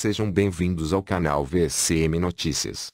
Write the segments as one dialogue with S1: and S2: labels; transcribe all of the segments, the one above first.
S1: Sejam bem-vindos ao canal VCM Notícias.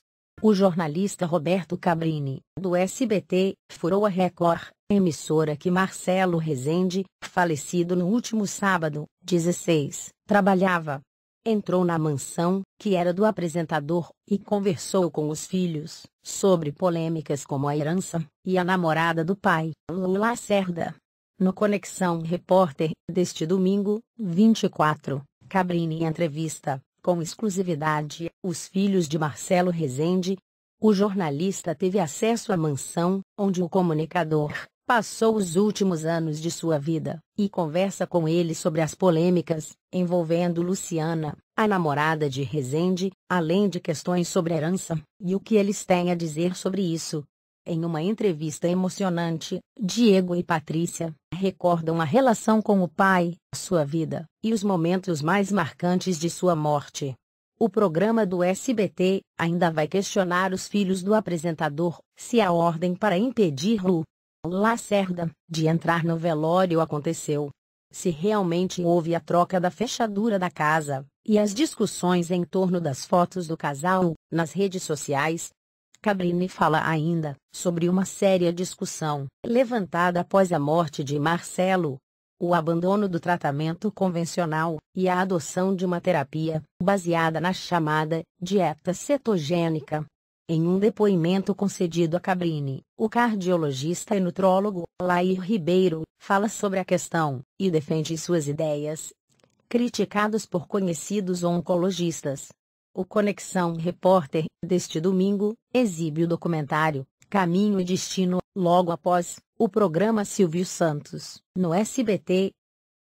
S1: O jornalista Roberto Cabrini, do SBT, furou a Record, emissora que Marcelo Rezende, falecido no último sábado, 16, trabalhava. Entrou na mansão, que era do apresentador, e conversou com os filhos, sobre polêmicas como a herança, e a namorada do pai, Lula Cerda. No Conexão Repórter, deste domingo, 24, Cabrini entrevista com exclusividade, os filhos de Marcelo Rezende. O jornalista teve acesso à mansão, onde o comunicador passou os últimos anos de sua vida, e conversa com ele sobre as polêmicas envolvendo Luciana, a namorada de Rezende, além de questões sobre herança, e o que eles têm a dizer sobre isso, em uma entrevista emocionante, Diego e Patrícia recordam a relação com o pai, sua vida e os momentos mais marcantes de sua morte. O programa do SBT ainda vai questionar os filhos do apresentador se a ordem para impedir o Lacerda de entrar no velório aconteceu. Se realmente houve a troca da fechadura da casa, e as discussões em torno das fotos do casal nas redes sociais Cabrini fala ainda sobre uma séria discussão levantada após a morte de Marcelo, o abandono do tratamento convencional e a adoção de uma terapia baseada na chamada dieta cetogênica. Em um depoimento concedido a Cabrini, o cardiologista e nutrólogo Lair Ribeiro fala sobre a questão e defende suas ideias. Criticados por conhecidos oncologistas, o Conexão Repórter deste domingo exibe o documentário Caminho e Destino, logo após o programa Silvio Santos, no SBT,